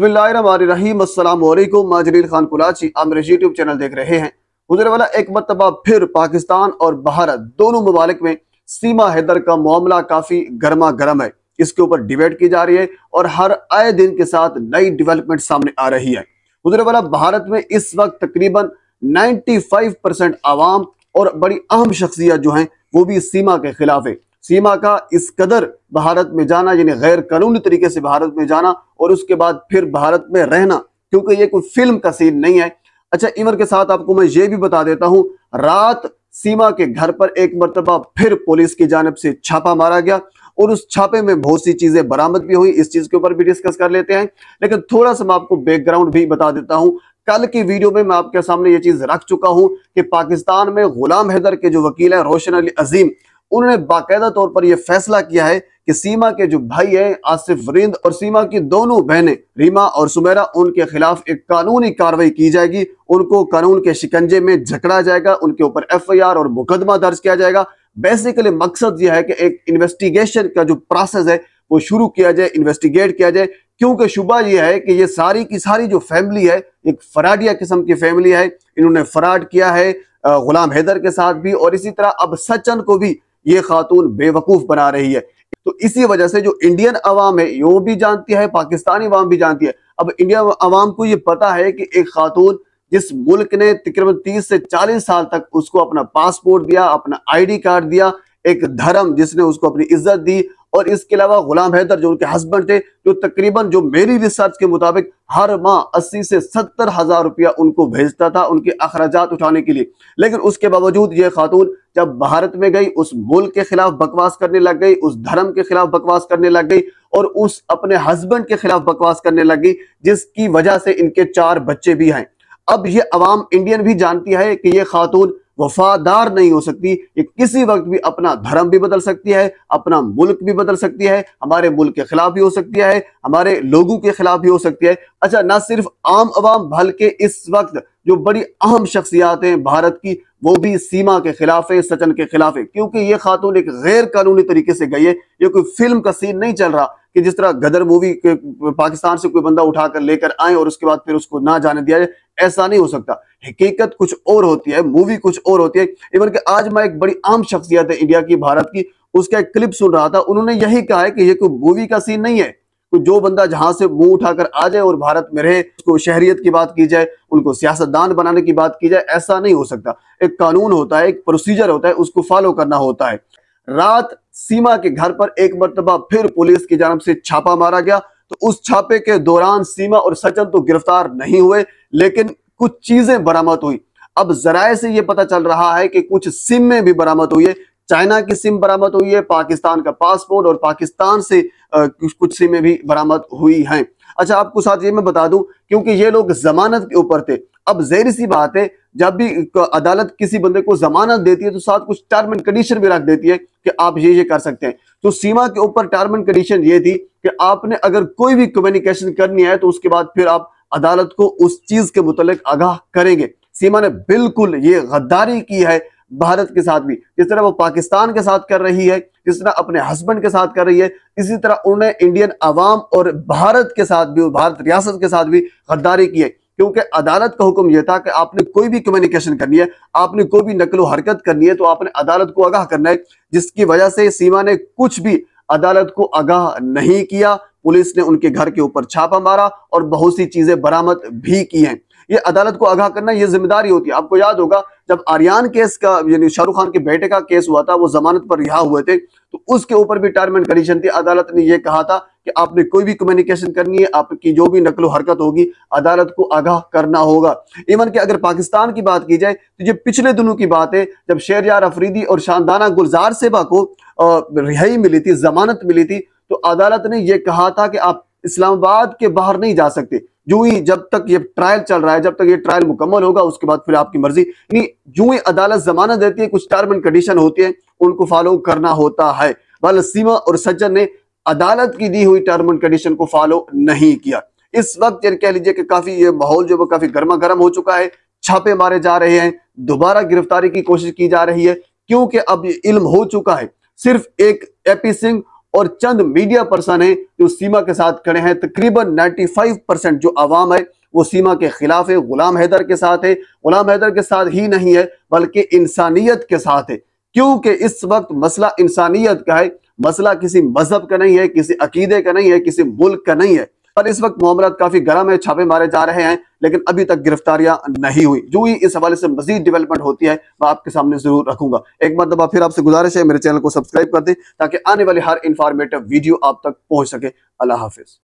बसमिलकुम माजरीन खान कुलाची आप मेरे YouTube channel देख रहे हैं वाला एक मरतबा फिर पाकिस्तान और भारत दोनों ममालिक में सीमा हैदर का मामला काफ़ी गर्मा गर्म है इसके ऊपर डिबेट की जा रही है और हर आए दिन के साथ नई डिवेलपमेंट सामने आ रही है गुजरे वाला भारत में इस वक्त तकरीबन फाइव परसेंट आवाम और बड़ी अहम शख्सियत जो है वो भी सीमा के खिलाफ है सीमा का इस कदर भारत में जाना यानी गैर कानूनी तरीके से भारत में जाना और उसके बाद फिर भारत में रहना क्योंकि ये कोई फिल्म का सीन नहीं है अच्छा इमर के साथ आपको मैं ये भी बता देता हूं रात सीमा के घर पर एक मरतबा फिर पुलिस की जानब से छापा मारा गया और उस छापे में बहुत सी चीजें बरामद भी हुई इस चीज के ऊपर भी डिस्कस कर लेते हैं लेकिन थोड़ा सा मैं आपको बैकग्राउंड भी बता देता हूं कल की वीडियो में मैं आपके सामने ये चीज रख चुका हूं कि पाकिस्तान में गुलाम हैदर के जो वकील है रोशन अली अजीम उन्होंने बाकायदा तौर पर यह फैसला किया है कि सीमा के जो भाई हैं आसिफ वरिंद और सीमा की दोनों बहनें रीमा और सुमेरा उनके खिलाफ एक कानूनी कार्रवाई की जाएगी उनको कानून के शिकंजे में झकड़ा जाएगा उनके ऊपर एफआईआर और मुकदमा दर्ज किया जाएगा बेसिकली मकसद यह है कि एक इन्वेस्टिगेशन का जो प्रोसेस है वो शुरू किया जाए इन्वेस्टिगेट किया जाए क्योंकि शुभा यह है कि ये सारी की सारी जो फैमिली है एक फराडिया किस्म की फैमिली है इन्होंने फराड किया है गुलाम हैदर के साथ भी और इसी तरह अब सचन को भी ये खातून बेवकूफ़ बना रही है तो इसी वजह से जो इंडियन अवाम है यो भी जानती है पाकिस्तानी अवाम भी जानती है अब इंडियन अवाम को ये पता है कि एक खातून जिस मुल्क ने तकरीबन 30 से 40 साल तक उसको अपना पासपोर्ट दिया अपना आईडी कार्ड दिया एक धर्म जिसने उसको अपनी इज्जत दी और इसके अलावा गुलाम हैदर जो उनके हस्बैंड थे जो तकरीबन जो मेरी रिसर्च के मुताबिक हर माह अस्सी से सत्तर हजार रुपया उनको भेजता था उनके अखराज उठाने के लिए लेकिन उसके बावजूद ये खातून जब भारत में गई उस मुल्क के खिलाफ बकवास करने लग गई उस धर्म के खिलाफ बकवास करने लग गई और उस अपने हस्बैंड के खिलाफ बकवास करने लग गई जिसकी वजह से इनके चार बच्चे भी हैं अब ये अवाम इंडियन भी जानती है कि ये खातून वफादार नहीं हो सकती ये किसी वक्त भी अपना धर्म भी बदल सकती है अपना मुल्क भी बदल सकती है हमारे मुल्क के खिलाफ भी हो सकती है हमारे लोगों के खिलाफ भी हो सकती है अच्छा ना सिर्फ आम आवाम बल्कि इस वक्त जो बड़ी अहम शख्सियात हैं भारत की वो भी सीमा के खिलाफ है सचन के खिलाफ है क्योंकि ये खातून एक गैर कानूनी तरीके से गई है ये कोई फिल्म का सीन नहीं चल रहा कि जिस तरह गदर मूवी के पाकिस्तान से कोई बंदा उठाकर लेकर आए और उसके बाद फिर उसको ना जाने दिया जाए ऐसा नहीं हो सकता हकीकत कुछ और होती है मूवी कुछ और होती है इवन कि आज मैं एक बड़ी आम शख्सियत है इंडिया की भारत की उसका एक क्लिप सुन रहा था उन्होंने यही कहा है कि ये कोई मूवी का सीन नहीं है तो जो बंदा जहां से मुंह उठाकर आ जाए और भारत में रहे उसको शहरियत की बात की जाए उनको सियासतदान बनाने की बात की जाए ऐसा नहीं हो सकता एक कानून होता है एक प्रोसीजर होता है उसको फॉलो करना होता है रात सीमा के घर पर एक मरतबा फिर पुलिस की जानब से छापा मारा गया तो उस छापे के दौरान सीमा और सचन तो गिरफ्तार नहीं हुए लेकिन कुछ चीजें बरामद हुई अब जराये से यह पता चल रहा है कि कुछ सिम में भी बरामद हुई है चाइना की सिम बरामद हुई है पाकिस्तान का पासपोर्ट और पाकिस्तान से कुछ सिमें भी बरामद हुई हैं अच्छा आपको साथ ये मैं बता दूं क्योंकि ये लोग जमानत के ऊपर थे अब जहर सी बात है जब भी अदालत किसी बंदे को जमानत देती है तो साथ कुछ टर्म एंड कंडीशन भी रख देती है कि आप ये ये कर सकते हैं तो सीमा के ऊपर टर्म एंड कंडीशन ये थी कि आपने अगर कोई भी कम्युनिकेशन करनी है तो उसके बाद फिर आप अदालत को उस चीज के मुतल आगाह करेंगे सीमा ने बिल्कुल ये गद्दारी की है भारत के साथ भी जिस तरह वो पाकिस्तान के साथ कर रही है जिस तरह अपने हस्बैंड के साथ कर रही है इसी तरह उन्होंने इंडियन आवाम और भारत के साथ भी भारत रियासत के साथ भी गद्दारी की है क्योंकि अदालत का हुक्म यह था कि आपने कोई भी कम्युनिकेशन करनी है आपने कोई भी नकलो हरकत करनी है तो आपने अदालत को आगाह करना है जिसकी वजह से सीमा ने कुछ भी अदालत को आगाह नहीं किया पुलिस ने उनके घर के ऊपर छापा मारा और बहुत सी चीजें बरामद भी की हैं ये अदालत को आगाह करना ये जिम्मेदारी होती है आपको याद होगा जब आर्यन केस का यानी शाहरुख खान के बेटे का केस हुआ था वो जमानत पर रिहा हुए थे तो उसके ऊपर भी टर्म एंड कंडीशन थी अदालत ने यह कहा था कि आपने कोई भी कम्युनिकेशन करनी है आपकी जो भी नकलो हरकत होगी अदालत को आगाह करना होगा इवन कि अगर पाकिस्तान की बात की जाए तो ये पिछले दिनों की बात है जब शेरयार अफरीदी और शानदाना गुलजार सेबा को रिहाई मिली थी जमानत मिली थी तो अदालत ने यह कहा था कि आप इस्लामाबाद के बाहर नहीं जा सकते जो ही जब तक ये ट्रायल चल रहा है जब तक ये ट्रायल मुकम्मल होगा उसके बाद फिर आपकी मर्जी यानी जो ही अदालत जमानत देती है कुछ टर्म एंड कंडीशन होती है उनको फॉलो करना होता है वाल सीमा और सज्जन ने अदालत की दी हुई टर्म एंड कंडीशन को फॉलो नहीं किया इस वक्त यानी कह लीजिए कि काफी ये माहौल जो वो काफी गर्मा गर्म हो चुका है छापे मारे जा रहे हैं दोबारा गिरफ्तारी की कोशिश की जा रही है क्योंकि अब ये इल्म हो चुका है सिर्फ एक एपी सिंह और चंद मीडिया पर्सन है जो सीमा के साथ खड़े हैं तकरीबन फाइव परसेंट जो आवाम है वो सीमा के खिलाफ है गुलाम हैदर के साथ है गुलाम हैदर के साथ ही नहीं है बल्कि इंसानियत के साथ है क्योंकि इस वक्त मसला इंसानियत का है मसला किसी मजहब का नहीं है किसी अकीदे का नहीं है किसी मुल्क का नहीं है पर इस वक्त मामला काफी गर्म है छापे मारे जा रहे हैं लेकिन अभी तक गिरफ्तारियां नहीं हुई जो ही इस हवाले से मजीद डेवलपमेंट होती है मैं आपके सामने जरूर रखूंगा एक दबा फिर आपसे गुजारिश है मेरे चैनल को सब्सक्राइब कर दें ताकि आने वाली हर इंफॉर्मेटिव वीडियो आप तक पहुंच सके अल्लाह हाफिज